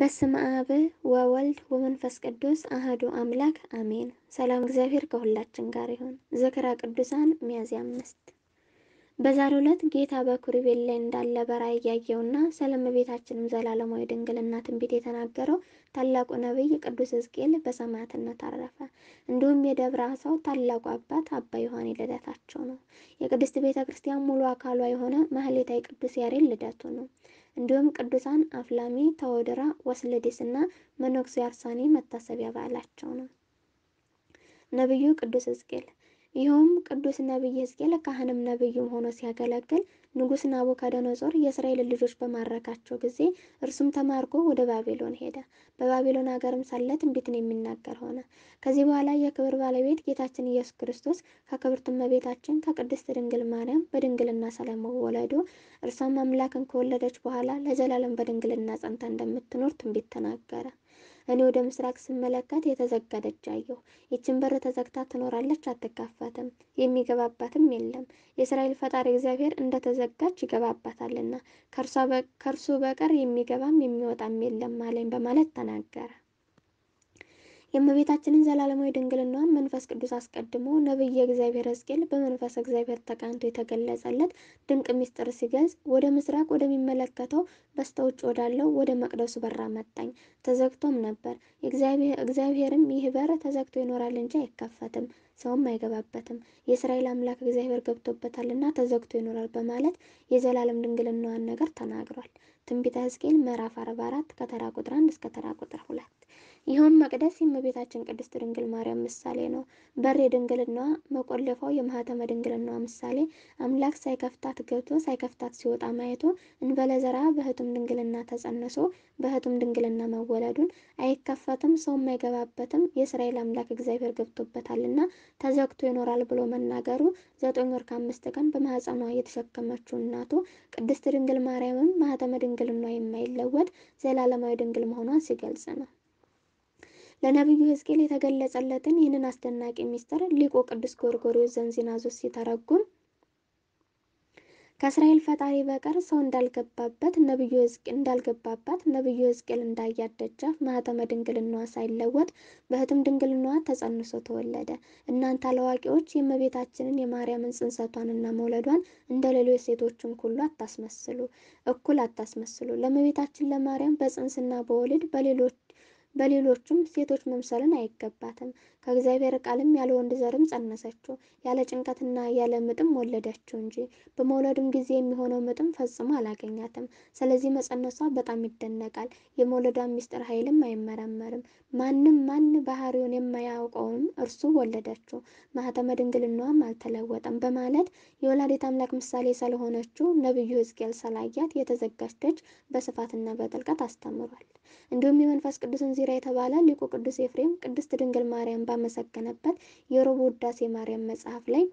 በስመ አብ ወወልድ ወመንፈስ ቅዱስ አህዱ አምላክ አሜን። ሰላም እግዚአብሔር ከሁላችን ጋር ይሁን። ዝክረ ቅዱሳን ሚያዝያ አምስት በዛሬ ዕለት ጌታ በኪሩቤል ላይ እንዳለ በራእይ ያየውና ስለ እመቤታችንም ዘላለማዊ ድንግልና ትንቢት የተናገረው ታላቁ ነቢይ ቅዱስ ሕዝቅኤል በሰማዕትነት አረፈ። እንዲሁም የደብረ ሰው ታላቁ አባት አባ ዮሐኔ ልደታቸው ነው። የቅድስት ቤተ ክርስቲያን ሙሉ አካሏ የሆነ ማህሌታይ ቅዱስ ያሬድ ልደቱ ነው። እንዲሁም ቅዱሳን አፍላሚ ተወድራ እና መኖክሴ አርሳኒ መታሰቢያ በዓላቸው ነው። ነቢዩ ቅዱስ ሕዝቅኤል ይኸውም ቅዱስ ነቢይ ሕዝቅኤል ካህንም ነቢይም ሆኖ ሲያገለግል ንጉስ ናቡከደነጾር የእስራኤልን ልጆች በማረካቸው ጊዜ እርሱም ተማርኮ ወደ ባቢሎን ሄደ። በባቢሎን አገርም ሳለ ትንቢትን የሚናገር ሆነ። ከዚህ በኋላ የክብር ባለቤት ጌታችን ኢየሱስ ክርስቶስ ከክብርት እመቤታችን ከቅድስት ድንግል ማርያም በድንግልና ወለዶ እርሷም አምላክን ከወለደች በኋላ ለዘላለም በድንግልና ጸንታ እንደምትኖር ትንቢት ተናገረ። እኔ ወደ ምስራቅ ስመለከት የተዘጋ አየሁ። ይችን በር ተዘግታ ትኖራለች፣ አትካፋትም፣ የሚገባባትም የለም። የእስራኤል ፈጣሪ እግዚአብሔር እንደተዘጋች ይገባባታልና ከእርሱ በቀር የሚገባም የሚወጣም የለም አለኝ በማለት ተናገረ። የእመቤታችንን ዘላለማዊ ድንግልናዋን መንፈስ ቅዱስ አስቀድሞ ነቢየ እግዚአብሔር ሕዝቅኤል በመንፈስ እግዚአብሔር ተቃንቶ የተገለጸለት ድንቅ ምስጢር ሲገልጽ ወደ ምስራቅ ወደሚመለከተው በስተውጭ ወዳለው ወደ መቅደሱ በራ መጣኝ፣ ተዘግቶም ነበር። እግዚአብሔርም ይህ በር ተዘግቶ ይኖራል እንጂ አይከፈትም፣ ሰውም አይገባበትም፣ የእስራኤል አምላክ እግዚአብሔር ገብቶበታልና ተዘግቶ ይኖራል በማለት የዘላለም ድንግልናዋን ነገር ተናግሯል። ትንቢተ ሕዝቅኤል ምዕራፍ 44 ከተራ ቁጥር 1 እስከ ተራ ቁጥር 2 ይኸውም መቅደስ የእመቤታችን ቅድስት ድንግል ማርያም ምሳሌ ነው። በር የድንግልናዋ መቆለፋው የማህተመ ድንግልናዋ ምሳሌ አምላክ ሳይከፍታት ገብቶ ሳይከፍታት ሲወጣ ማየቱ እንበለዘራ በህቱም ድንግልና ተጸንሶ በህቱም ድንግልና መወለዱን አይከፈትም፣ ሰውም አይገባበትም፣ የእስራኤል አምላክ እግዚአብሔር ገብቶበታልና ተዘግቶ ይኖራል ብሎ መናገሩ ዘጠኝ ወር ከአምስት ቀን በማህፀኗ የተሸከመችው እናቱ ቅድስት ድንግል ማርያምም ማህተመ ድንግልናዋ የማይለወጥ ዘላለማዊ ድንግል መሆኗን ሲገልጽ ነው። ለነቢዩ ሕዝቅኤል የተገለጸለትን ይህንን አስደናቂ ሚስጥር ሊቁ ቅዱስ ጎርጎርዮስ ዘንዚናዙስ ሲተረጉም ከእስራኤል ፈጣሪ በቀር ሰው እንዳልገባበት ነብዩ እንዳልገባባት ነብዩ ሕዝቅኤል እንዳያደጃፍ ደጃፍ ድንግልናዋ ሳይለወጥ በሕትም ድንግልናዋ ተጸንሶ ተወለደ። እናንተ አላዋቂዎች የእመቤታችንን የማርያምን ጽንሰቷንና መውለዷን እንደ ሌሎች ሴቶችን ሁሉ አታስመስሉ፣ እኩል አታስመስሉ። ለእመቤታችን ለማርያም በጽንስና በወልድ በሌሎች በሌሎቹም ሴቶች መምሰልን አይገባትም። ከእግዚአብሔር ቃልም ያለ ወንድ ዘርም ጸነሰችው፣ ያለ ጭንቀትና ያለ ምጥም ወለደችው እንጂ በመውለድም ጊዜ የሚሆነው ምጥም ፈጽሞ አላገኛትም። ስለዚህ መጸነሷ በጣም ይደነቃል። የመውለዷ ሚስጥር ኃይልም አይመረመርም። ማንም ማን ባህሪውን የማያውቀውም እርሱ ወለደችው፣ ማህተመ ድንግልናዋም አልተለወጠም በማለት የወላዲት አምላክ ምሳሌ ስለሆነችው ነቢዩ ሕዝቅኤል ሰላያት የተዘጋች በስፋትና በጥልቀት አስተምሯል። እንዲሁም የመንፈስ ቅዱስን ዚራ የተባለ ሊቁ ቅዱስ ኤፍሬም ቅድስት ድንግል ማርያም ባመሰገነበት የሮብ ውዳሴ ማርያም መጽሐፍ ላይ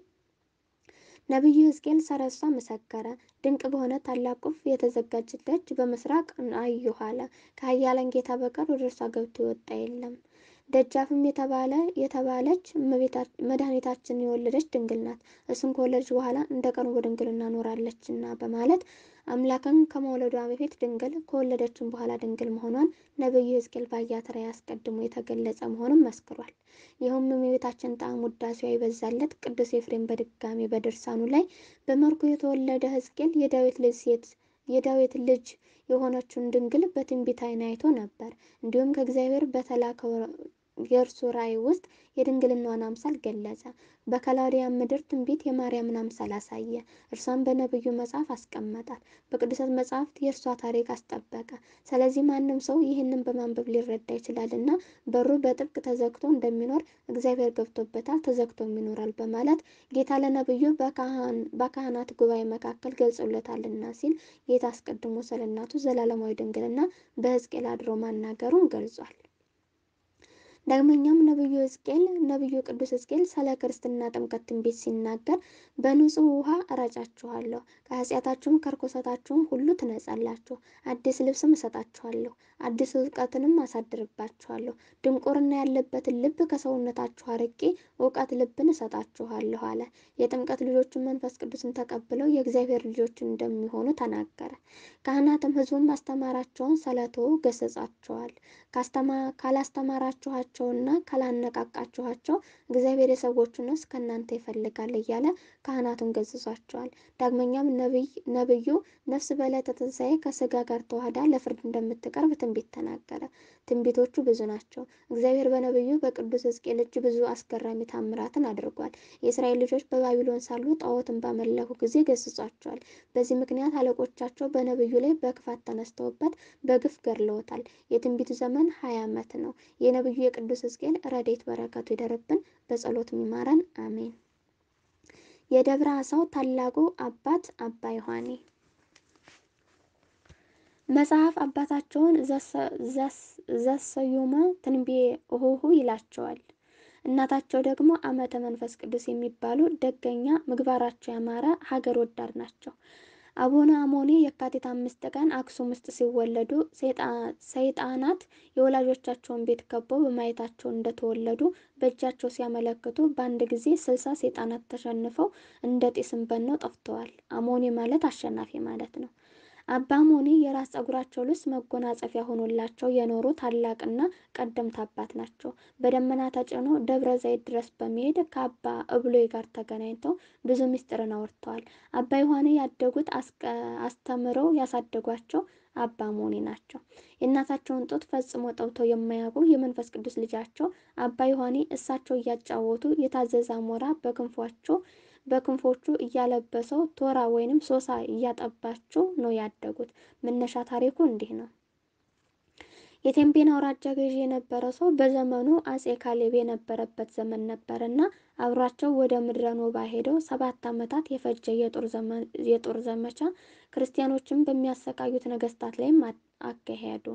ነቢዩ ሕዝቅኤል ሰረሷ መሰከረ። ድንቅ በሆነ ታላቅ ቁልፍ የተዘጋጀች ደጅ በምስራቅ አየሁ አለ። ከኃያላን ጌታ በቀር ወደ እርሷ ገብቶ የወጣ የለም። ደጃፍም የተባለ የተባለች መድኃኒታችንን የወለደች ድንግል ናት። እሱን ከወለደች በኋላ እንደ ቀኑ በድንግልና እና በማለት አምላክን ከመውለዷ በፊት ድንግል ከወለደችን በኋላ ድንግል መሆኗን ነቢዩ ሕዝቅኤል ባያት ራእይ አስቀድሞ የተገለጸ መሆኑን መስክሯል። ይኸውም እመቤታችን ጣዕም ውዳሴዋ ይበዛለት ቅዱስ ኤፍሬም በድጋሚ በድርሳኑ ላይ በመርኩ የተወለደ ሕዝቅኤል የዳዊት ልጅ ሴት የዳዊት ልጅ የሆነችውን ድንግል በትንቢት ዓይን አይቶ ነበር። እንዲሁም ከእግዚአብሔር በተላከው የእርሱ ራእይ ውስጥ የድንግልናዋን አምሳል ገለጸ። በከላውዲያን ምድር ትንቢት የማርያምን አምሳል አሳየ። እርሷን በነቢዩ መጽሐፍ አስቀመጣት። በቅዱሳት መጽሐፍት የእርሷ ታሪክ አስጠበቀ። ስለዚህ ማንም ሰው ይህንን በማንበብ ሊረዳ ይችላል እና በሩ በጥብቅ ተዘግቶ እንደሚኖር እግዚአብሔር ገብቶበታል፣ ተዘግቶም ይኖራል በማለት ጌታ ለነቢዩ በካህናት ጉባኤ መካከል ገልጾለታልና ሲል ጌታ አስቀድሞ ስለ እናቱ ዘላለማዊ ድንግልና በሕዝቅኤል አድሮ ማናገሩን ገልጿል። ዳግመኛም ነብዩ ሕዝቅኤል ነብዩ ቅዱስ ሕዝቅኤል ስለ ክርስትና ጥምቀት ትንቢት ሲናገር በንጹህ ውሃ እረጫችኋለሁ፣ ከኃጢአታችሁም ከርኩሰታችሁም ሁሉ ትነጻላችሁ፣ አዲስ ልብስም እሰጣችኋለሁ፣ አዲስ እውቀትንም አሳድርባችኋለሁ፣ ድንቁርና ያለበትን ልብ ከሰውነታችሁ አርቄ እውቀት ልብን እሰጣችኋለሁ አለ። የጥምቀት ልጆችን መንፈስ ቅዱስን ተቀብለው የእግዚአብሔር ልጆች እንደሚሆኑ ተናገረ። ካህናትም ሕዝቡን ማስተማራቸውን ሰለቶ ገሰጻቸዋል። ካላስተማራችኋቸው ካላላችኋቸውና ካላነቃቃችኋቸው እግዚአብሔር የሰዎቹን ነፍስ ከእናንተ ይፈልጋል እያለ ካህናቱን ገዝዟቸዋል። ዳግመኛም ነብዩ ነፍስ በዕለተ ትንሣኤ ከስጋ ጋር ተዋህዳ ለፍርድ እንደምትቀርብ ትንቢት ተናገረ። ትንቢቶቹ ብዙ ናቸው። እግዚአብሔር በነቢዩ በቅዱስ ሕዝቅኤል እጅ ብዙ አስገራሚ ታምራትን አድርጓል። የእስራኤል ልጆች በባቢሎን ሳሉ ጣዖትን ባመለኩ ጊዜ ገስጿቸዋል። በዚህ ምክንያት አለቆቻቸው በነቢዩ ላይ በክፋት ተነስተውበት በግፍ ገድለውታል። የትንቢቱ ዘመን ሀያ ዓመት ነው። የነቢዩ የቅዱስ ሕዝቅኤል ረዴት በረከቱ ይደርብን፣ በጸሎት ይማረን። አሜን። የደብረ አሳው ታላቁ አባት አባ ዮሐኔ መጽሐፍ አባታቸውን ዘሰዩመ ትንቤ እሆሁ ይላቸዋል። እናታቸው ደግሞ አመተ መንፈስ ቅዱስ የሚባሉ ደገኛ፣ ምግባራቸው ያማረ ሀገር ወዳድ ናቸው። አቡነ አሞኔ የካቲት አምስት ቀን አክሱም ውስጥ ሲወለዱ ሰይጣናት የወላጆቻቸውን ቤት ከበው በማየታቸው እንደተወለዱ በእጃቸው ሲያመለክቱ በአንድ ጊዜ ስልሳ ሰይጣናት ተሸንፈው እንደ ጢስም በነው ጠፍተዋል። አሞኔ ማለት አሸናፊ ማለት ነው። አባ ሞኒ የራስ ጸጉራቸው ልብስ መጎናጸፊያ ሆኖላቸው የኖሩ ታላቅና ቀደምት አባት ናቸው። በደመና ተጭኖ ደብረ ዘይት ድረስ በመሄድ ከአባ እብሎይ ጋር ተገናኝተው ብዙ ምስጢርን አውርተዋል። አባ ዮሐኔ ያደጉት አስተምረው ያሳደጓቸው አባ ሞኔ ናቸው። የእናታቸውን ጡት ፈጽሞ ጠብተው የማያውቁ የመንፈስ ቅዱስ ልጃቸው አባ ዮሐኔ እሳቸው እያጫወቱ የታዘዘ አሞራ በክንፏቸው በክንፎቹ እያለበሰው ቶራ ወይንም ሶሳ እያጠባቸው ነው ያደጉት። መነሻ ታሪኩ እንዲህ ነው። የቴምቤን አውራጃ ገዢ የነበረ ሰው በዘመኑ አጼ ካሌብ የነበረበት ዘመን ነበርና አብሯቸው ወደ ምድረ ኖባ ሄደው ሰባት ዓመታት የፈጀ የጦር ዘመቻ ክርስቲያኖችን በሚያሰቃዩት ነገስታት ላይም አካሄዱ።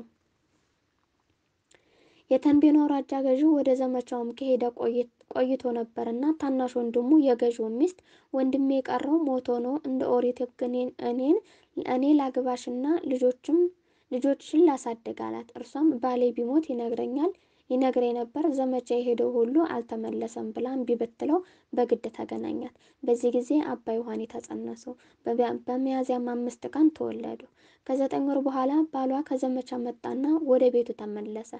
የተንቤን አውራጃ ገዢ ወደ ዘመቻውም ከሄደ ቆይት ቆይቶ ነበር እና ታናሽ ወንድሙ የገዢው ሚስት ወንድሜ የቀረው ሞቶ ነው እንደ ኦሪት እኔን እኔ ላግባሽና ልጆችም ልጆችን ላሳድግ አላት። እርሷም ባሌ ቢሞት ይነግረኛል ይነግረኝ ነበር ዘመቻ የሄደው ሁሉ አልተመለሰም ብላ እምቢ ብትለው በግድ ተገናኛት። በዚህ ጊዜ አባ ዮሐኔ ተጸነሱ። በሚያዝያም አምስት ቀን ተወለዱ። ከዘጠኝ ወር በኋላ ባሏ ከዘመቻ መጣና ወደ ቤቱ ተመለሰ።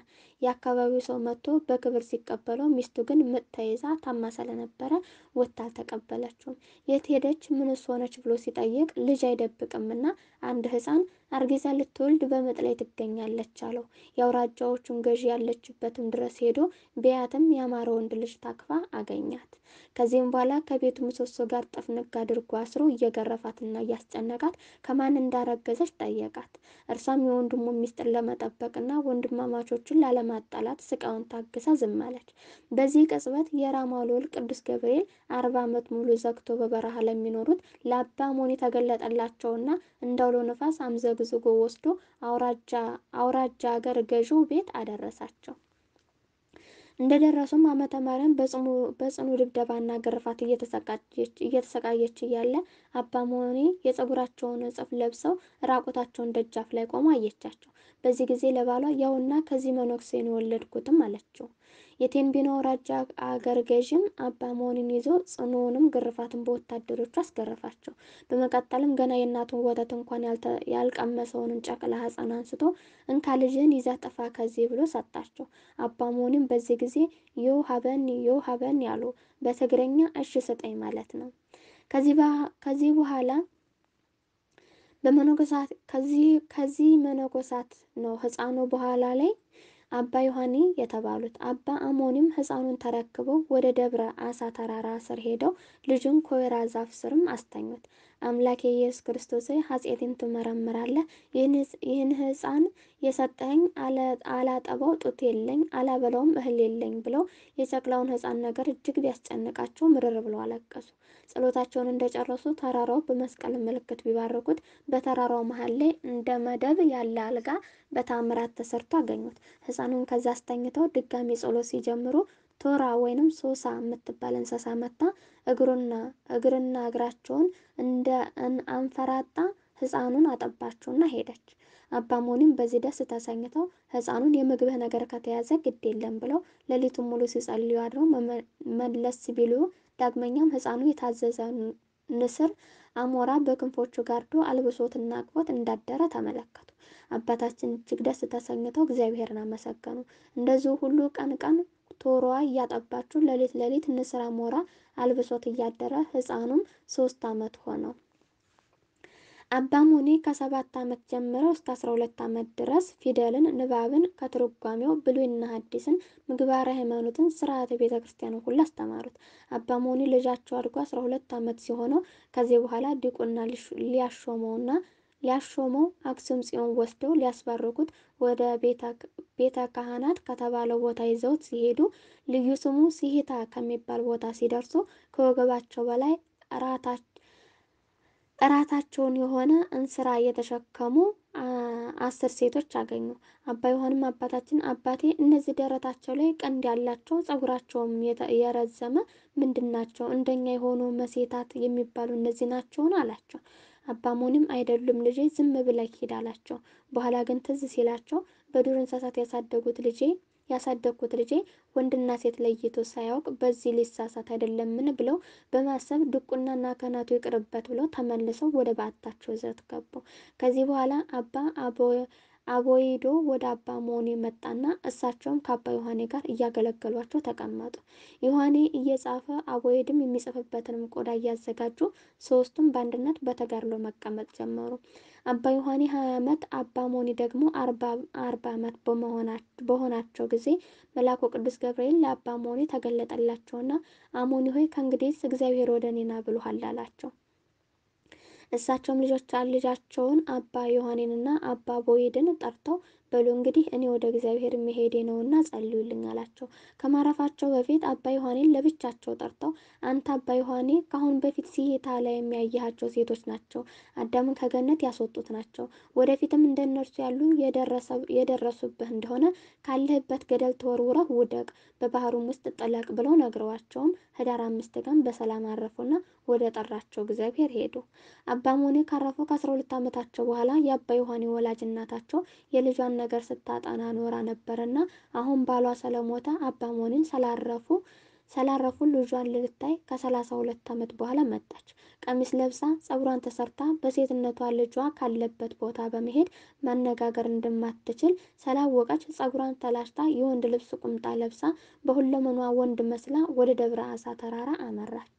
የአካባቢው ሰው መጥቶ በክብር ሲቀበለው፣ ሚስቱ ግን ምጥ ተይዛ ታማ ስለነበረ ወጥታ አልተቀበለችውም። የት ሄደች? ምንስ ሆነች ብሎ ሲጠይቅ ልጅ አይደብቅምና አንድ ሕፃን አርጊዛ ልትወልድ በምጥ ላይ ትገኛለች አለው። የአውራጃዎቹን ገዢ ያለችበትም ድረስ ሄዶ ቢያትም ያማረ ወንድ ልጅ ታቅፋ አገኛት። ከዚህም በኋላ ከቤቱ ምሰሶ ጋር ጥፍንግ አድርጎ አስሮ እየገረፋትና እያስጨነቃት ከማን እንዳረገዘች ጠየቀ። ጠየቃት። እርሷም የወንድሙን ሚስጥር ለመጠበቅና ወንድማማቾችን ላለማጣላት ስቃውን ታግሳ ዝም አለች። በዚህ ቅጽበት የራማ ልዑል ቅዱስ ገብርኤል አርባ ዓመት ሙሉ ዘግቶ በበረሃ ለሚኖሩት ለአባ ሞኒ ተገለጠላቸውና እንደ አውሎ ነፋስ አምዘግዝጎ ወስዶ አውራጃ አገር ገዢው ቤት አደረሳቸው። እንደደረሱም ዓመተ ማርያም በጽኑ ድብደባና ግርፋት እየተሰቃየች እያለ አባ መሆኔ የጸጉራቸውን እጽፍ ለብሰው ራቁታቸውን ደጃፍ ላይ ቆሞ አየቻቸው። በዚህ ጊዜ ለባሏ ያውና ከዚህ መነኩሴ የወለድኩትም አለችው። የቴምቢኖ ራጃ አገር ገዥም አባ መሆንን ይዞ ጽኑውንም ግርፋትን በወታደሮቹ አስገረፋቸው። በመቀጠልም ገና የእናቱን ወተት እንኳን ያልቀመሰውን ጨቅላ ሕፃን አንስቶ እንካ ልጅህን ይዛ ጥፋ ከዚህ ብሎ ሰጣቸው። አባ መሆንም በዚህ ጊዜ ዮ ሀበን ዮ ሀበን ያሉ በትግረኛ እሺ ስጠኝ ማለት ነው። ከዚህ በኋላ በመነኮሳት ከዚህ መነኮሳት ነው ህፃኑ በኋላ ላይ አባ ዮሐኔ የተባሉት አባ አሞኒም ህፃኑን ተረክበው ወደ ደብረ አሳ ተራራ ስር ሄደው ልጁን ኮይራ ዛፍ ስርም አስተኙት። አምላኬ ኢየሱስ ክርስቶስ ኃጢአቴን ትመረምራለህ? ይህን ህፃን የሰጠኝ አላጠባው ጡት የለኝ አላበላውም እህል የለኝ ብለው የጨቅላውን ህፃን ነገር እጅግ ቢያስጨንቃቸው ምርር ብለው አለቀሱ። ጸሎታቸውን እንደጨረሱ ተራራው በመስቀል ምልክት ቢባርኩት በተራራው መሀል ላይ እንደ መደብ ያለ አልጋ በታምራት ተሰርቶ አገኙት። ህፃኑን ከዛ አስተኝተው ድጋሚ ጸሎት ሲጀምሩ ቶራ ወይንም ሶሳ የምትባል እንስሳ መታ እግሩና እግርና እግራቸውን እንደ አንፈራጣ ህፃኑን አጠባችውና ሄደች። አባ ሞኒም በዚህ ደስ ተሰኝተው ህፃኑን የምግብህ ነገር ከተያዘ ግድ የለም ብለው ሌሊቱን ሙሉ ሲጸልዩ አድረው መለስ ቢሉ ዳግመኛም ሕፃኑ የታዘዘ ንስር አሞራ በክንፎቹ ጋርዶ አልብሶትና አቅፎት እንዳደረ ተመለከቱ። አባታችን እጅግ ደስ ተሰኝተው እግዚአብሔርን አመሰገኑ። እንደዚሁ ሁሉ ቀን ቀን ቶሮዋ እያጠባችሁ፣ ሌሊት ሌሊት ንስር አሞራ አልብሶት እያደረ ሕፃኑም ሶስት ዓመት ሆነው አባ ሙኒ ከሰባት ዓመት ጀምረው እስከ አስራ ሁለት ዓመት ድረስ ፊደልን፣ ንባብን፣ ከትርጓሜው ብሉይና ሐዲስን፣ ምግባረ ሃይማኖትን፣ ስርዓተ ቤተ ክርስቲያንን ሁሉ አስተማሩት። አባ ሙኔ ልጃቸው አድጎ አስራ ሁለት ዓመት ሲሆነው ከዚህ በኋላ ዲቁና ሊያሾመውና ሊያሾመው አክሱም ጽዮን ወስደው ሊያስባርኩት ወደ ቤተ ካህናት ከተባለው ቦታ ይዘውት ሲሄዱ ልዩ ስሙ ሲሂታ ከሚባል ቦታ ሲደርሱ ከወገባቸው በላይ ራታቸው ጥራታቸውን የሆነ እንስራ እየተሸከሙ አስር ሴቶች አገኙ። አባ ዮሐንም አባታችን አባቴ እነዚህ ደረታቸው ላይ ቀንድ ያላቸው ጸጉራቸውም የረዘመ ምንድን ናቸው? እንደኛ የሆኑ መሴታት የሚባሉ እነዚህ ናቸውን? አላቸው። አባ አይደሉም ልጄ፣ ዝም ብለህ ሂድ አላቸው። በኋላ ግን ትዝ ሲላቸው በዱር እንስሳት ያሳደጉት ልጄ ያሳደግኩት ልጄ ወንድና ሴት ለይቶ ሳያውቅ በዚህ ሊሳሳት አይደለምን ብለው በማሰብ ድቁናና ከናቱ ይቅርበት ብለው ተመልሰው ወደ በዓታቸው ዘት ገቡ። ከዚህ በኋላ አባ አቦ አቦይዶ ወደ አባ መሆኔ መጣና እሳቸውም ከአባ ዮሐኔ ጋር እያገለገሏቸው ተቀመጡ። ዮሐኔ እየጻፈ አቦይድም የሚጽፍበትንም ቆዳ እያዘጋጁ ሶስቱም በአንድነት በተጋድሎ መቀመጥ ጀመሩ። አባ ዮሐኔ ሀያ ዓመት አባ መሆኔ ደግሞ አርባ ዓመት በሆናቸው ጊዜ መልአኩ ቅዱስ ገብርኤል ለአባ መሆኔ ተገለጠላቸውና አሞኒ ሆይ ከእንግዲህ እግዚአብሔር ወደ እኔና ብሎሃል አላቸው። እሳቸውም ልጆቻ ልጃቸውን አባ ዮሐኔንና አባ ቦይድን ጠርተው በሉ እንግዲህ እኔ ወደ እግዚአብሔር መሄዴ ነውና ጸልዩልኝ አላቸው። ከማረፋቸው በፊት አባ ዮሐኔን ለብቻቸው ጠርተው አንተ አባ ዮሐኔ ከአሁን በፊት ሲሄታ ላይ የሚያየሃቸው ሴቶች ናቸው፣ አዳምን ከገነት ያስወጡት ናቸው። ወደፊትም እንደ እነርሱ ያሉ የደረሱብህ እንደሆነ ካለህበት ገደል ተወርውረህ ውደቅ፣ በባህሩም ውስጥ ጥለቅ ብለው ነግረዋቸውም ህዳር አምስት ቀን በሰላም አረፉና ወደ ጠራቸው እግዚአብሔር ሄዱ። አባ ሞኔ ካረፉ ከአስራ ሁለት ዓመታቸው በኋላ የአባ ዮሐኔ ወላጅ እናታቸው የልጇን ነገር ስታጠና ኖራ ነበርና አሁን ባሏ ስለሞተ አባ መሆኔን ስላረፉ ስላረፉ ልጇን ልታይ ከሰላሳ ሁለት ዓመት በኋላ መጣች። ቀሚስ ለብሳ ጸጉሯን ተሰርታ በሴትነቷ ልጇ ካለበት ቦታ በመሄድ መነጋገር እንደማትችል ስላወቀች ጸጉሯን ተላጭታ የወንድ ልብስ ቁምጣ ለብሳ በሁለመኗ ወንድ መስላ ወደ ደብረ አሳ ተራራ አመራች።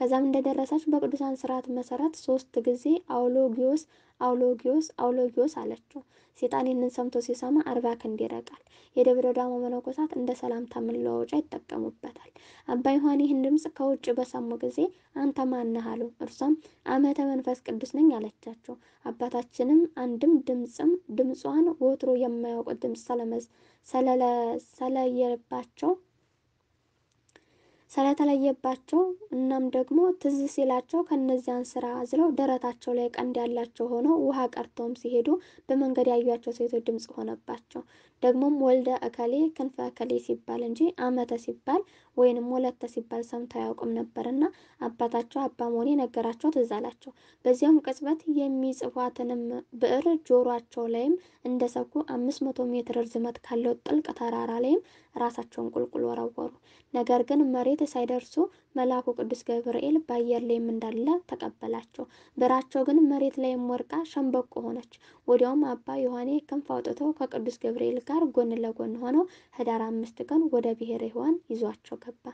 ከዛም እንደደረሰች በቅዱሳን ስርዓት መሰረት ሶስት ጊዜ አውሎጊዮስ አውሎጊዮስ አውሎጊዮስ አለችው። ሴጣን ይህንን ሰምቶ ሲሰማ አርባ ክንድ ይረቃል የደብረ ዳሞ መነኮሳት እንደ ሰላምታ መለዋወጫ ይጠቀሙበታል። አባ ዮሐን ይህን ድምፅ ከውጭ በሰሙ ጊዜ አንተ ማነህ አሉ። እርሷም አመተ መንፈስ ቅዱስ ነኝ አለቻቸው። አባታችንም አንድም ድምፅም ድምጿን ወትሮ የማያውቁት ድምፅ ሰለየባቸው ስለተለየባቸው እናም ደግሞ ትዝ ሲላቸው ከነዚያን ስራ አዝለው ደረታቸው ላይ ቀንድ ያላቸው ሆነው ውሃ ቀርተውም ሲሄዱ በመንገድ ያዩቸው ሴቶች ድምፅ ሆነባቸው። ደግሞም ወልደ እከሌ ክንፈ እከሌ ሲባል እንጂ አመተ ሲባል ወይንም ወለተ ሲባል ሰምተው አያውቁም ነበርና አባታቸው አባ ሞኔ ነገራቸው ትዝ አላቸው። ቅጽበት የሚጽፏትንም ብዕር ጆሯቸው ላይም እንደሰኩ አምስት መቶ ሜትር ርዝመት ካለው ጥልቅ ተራራ ላይም ራሳቸውን ቁልቁል ወረወሩ። ነገር ግን መሬት ሳይደርሱ መልአኩ ቅዱስ ገብርኤል በአየር ላይም እንዳለ ተቀበላቸው። ብራቸው ግን መሬት ላይም ወርቃ ሸምበቆ ሆነች። ወዲያውም አባ ዮሐኔ ክንፍ አውጥተው ከቅዱስ ገብርኤል ጋር ጎን ለጎን ሆነው ህዳር አምስት ቀን ወደ ብሔረ ሕያዋን ይዟቸው ገባ።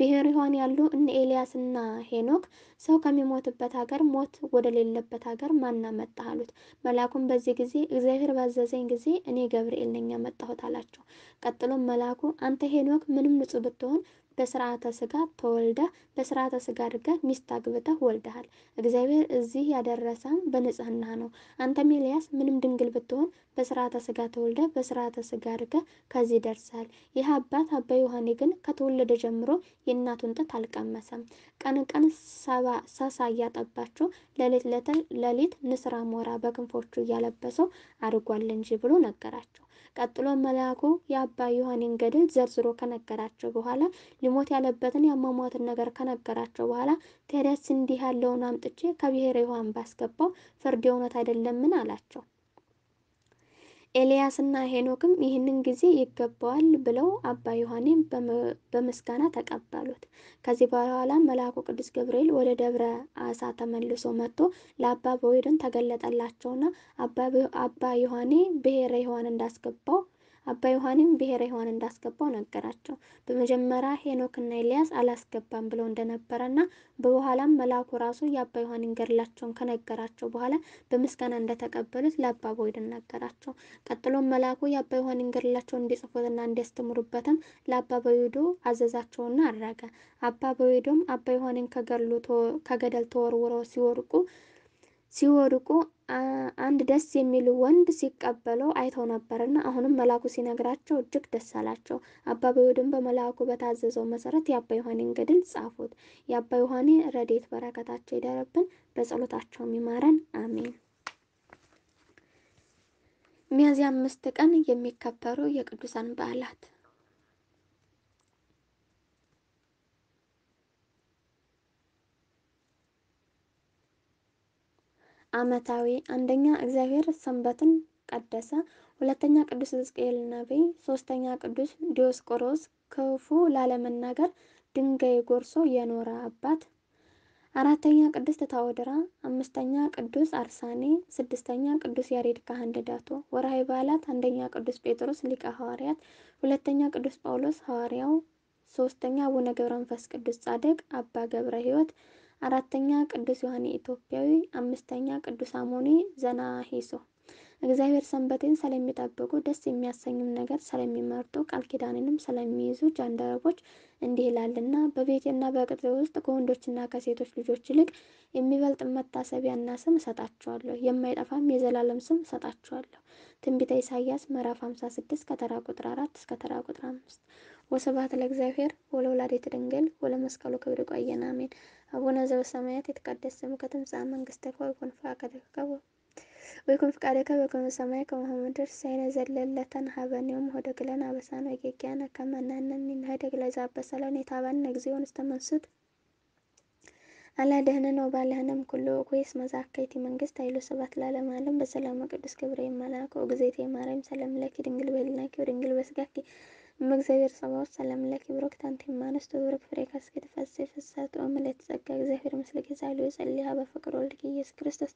ብሔረ ሕያዋን ያሉ እነ ኤልያስና ሄኖክ ሰው ከሚሞትበት ሀገር ሞት ወደሌለበት ሀገር ማና መጣ አሉት። መልአኩም በዚህ ጊዜ እግዚአብሔር ባዘዘኝ ጊዜ እኔ ገብርኤል ነኝ ያመጣሁት አላቸው። ቀጥሎም መልአኩ አንተ ሄኖክ ምንም ንጹሕ ብትሆን በስርዓተ ስጋ ተወልደ በስርዓተ ስጋ አድርገ ሚስት አግብተህ ወልደሃል። እግዚአብሔር እዚህ ያደረሰን በንጽህና ነው። አንተም ኤልያስ ምንም ድንግል ብትሆን በስርዓተ ስጋ ተወልደ በስርዓተ ስጋ አድርገ ከዚህ ይደርሳል። ይህ አባት አባ ዮሐኔ ግን ከተወለደ ጀምሮ የእናቱን ጥት አልቀመሰም። ቀን ቀን ሰሳ እያጠባችው፣ ሌሊት ሌሊት ንስራ ሞራ በክንፎቹ እያለበሰው አድርጓል እንጂ ብሎ ነገራቸው። ቀጥሎ መልአኩ የአባ ዮሐኔን ገድል ዘርዝሮ ከነገራቸው በኋላ ሊሞት ያለበትን የአሟሟትን ነገር ከነገራቸው በኋላ ቴሬስ እንዲህ ያለውን አምጥቼ ከብሔረ ይሁን ባስገባው ፍርድ እውነት አይደለምን አላቸው። ኤልያስና ሄኖክም ይህንን ጊዜ ይገባዋል ብለው አባ ዮሐኔን በምስጋና ተቀበሉት። ከዚህ በኋላ መልአኩ ቅዱስ ገብርኤል ወደ ደብረ አሳ ተመልሶ መጥቶ ለአባ ቦይድን ተገለጠላቸውና አባ ዮሐኔ ብሔረ ዮሐን እንዳስገባው አባ ዮሐንም ብሔረ ሕያዋን እንዳስገባው ነገራቸው። በመጀመሪያ ሄኖክና ኤልያስ አላስገባም ብለው እንደነበረና በኋላም መልአኩ ራሱ የአባ ዮሐንን ገድላቸውን ከነገራቸው በኋላ በምስጋና እንደተቀበሉት ለአባ ቦይድን ነገራቸው። ቀጥሎም መልአኩ የአባ ዮሐንን ገድላቸውን እንዲጽፉትና እንዲያስተምሩበትም ለአባ ቦይዶ አዘዛቸውና አረገ። አባ ቦይዶም አባ ዮሐንን ከገደል ተወርውረው ሲወርቁ ሲወድቁ አንድ ደስ የሚል ወንድ ሲቀበለው አይተው ነበርና አሁንም መልአኩ ሲነግራቸው እጅግ ደስ አላቸው። አባ ቢወድም በመልአኩ በታዘዘው መሰረት የአባ ዮሐኔን ገድል ጻፉት። የአባ ዮሐኔ ረዴት በረከታቸው ይደረብን፣ በጸሎታቸው ይማረን፣ አሜን። ሚያዝያ አምስት ቀን የሚከበሩ የቅዱሳን በዓላት ዓመታዊ አንደኛ እግዚአብሔር ሰንበትን ቀደሰ። ሁለተኛ ቅዱስ ሕዝቅኤል ነቢይ። ሶስተኛ ቅዱስ ዲዮስቆሮስ ክፉ ላለመናገር ድንጋይ ጎርሶ የኖረ አባት። አራተኛ ቅድስት ታወድራ። አምስተኛ ቅዱስ አርሳኔ። ስድስተኛ ቅዱስ ያሬድ ካህን ድዳቶ ወርሃዊ በዓላት አንደኛ ቅዱስ ጴጥሮስ ሊቀ ሐዋርያት፣ ሁለተኛ ቅዱስ ጳውሎስ ሐዋርያው፣ ሶስተኛ አቡነ ገብረ መንፈስ ቅዱስ ጻድቅ፣ አባ ገብረ ሕይወት አራተኛ ቅዱስ ዮሐኔ ኢትዮጵያዊ፣ አምስተኛ ቅዱስ አሞኔ ሂሶ እግዚአብሔር ሰንበትን ስለሚጠብቁ ደስ የሚያሰኝም ነገር ስለሚመርጡ ቃል ኪዳንንም ስለሚይዙ ጃንደረቦች እንዲህ ይላልና በቤቴና በቅጥሬ ውስጥ ከወንዶችና ከሴቶች ልጆች ይልቅ የሚበልጥ መታሰቢያና ስም እሰጣቸዋለሁ፣ የማይጠፋም የዘላለም ስም እሰጣቸዋለሁ። ትንቢተ ኢሳይያስ ምዕራፍ 56 ከተራ ቁጥር 4 እስከ ተራ ቁጥር 5 ወስብሐት ለእግዚአብሔር ወለወላዲተ ድንግል ወለመስቀሉ ክብር። ይቆየን። አሜን። አቡነ ዘበሰማያት የተቀደሰ ስምከ ትምጻእ መንግሥትከ ወይኩን ፈቃድከ ወይኩን ፈቃድከ በከመ በሰማይ ከማሁ ምድር ሲሳየነ ዘለለዕለትነ ሀበነ ዮም ኅድግለነ አበሳነ ወጌጋየነ ከመ ንሕነኒ ንኅድግ ለዘአበሰ ኢታብአነ እግዚኦ ውስተ መንሱት አላ ደህንነ ወባልህነም ኩሉ ኩይስ መዛከይቲ መንግስት ኃይሉ ሰባት ለዓለመ ዓለም በሰላም ቅዱስ ገብርኤል መልአክ እግዝእትየ ማርያም ሰላም ለኪ ድንግል በሕሊናኪ ወድንግል በስጋኪ እመ እግዚአብሔር ጸባኦት ሰላም ለኪ ብሩክ ታንቲ እማንስቱ ብሩክ ፍሬ ካስኬ ትፈጽእ ፍሳት ምልእተ ጸጋ እግዚአብሔር ምስለ ጌዛሉ የጸልያ በፍቅር ወልድ ኢየሱስ ክርስቶስ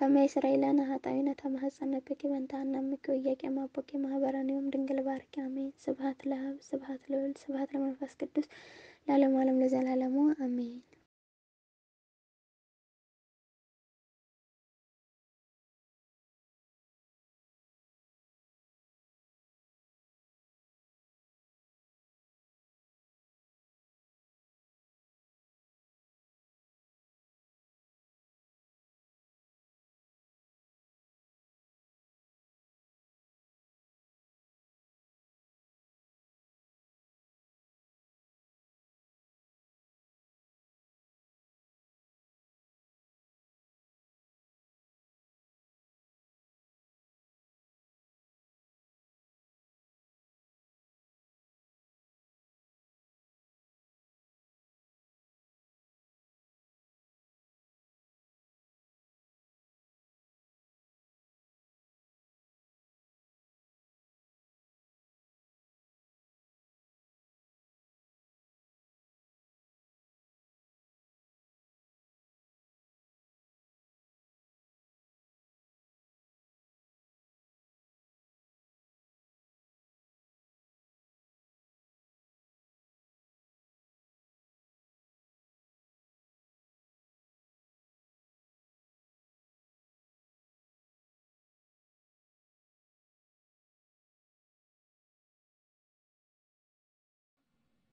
ከመ እስራኤላን ሀጣዊነ ተማህፀነብኪ በንታና ምኪ ወያቄ ማቦኪ ማህበራኒውም ድንግል ባርኪ አሜን። ስብሀት ለአብ ስብሀት ለወልድ ስብሀት ለመንፈስ ቅዱስ ለዓለሙ ዓለም ለዘላለሙ አሜን።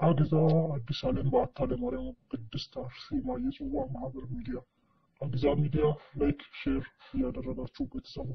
አግዛ አዲስ ዓለም በአታ ለማርያም ቅድስት አርሴማ የጽዋ ማህበር ሚዲያ አገዛ ሚዲያ ላይክ ሼር እያደረጋችሁ ቤተሰብ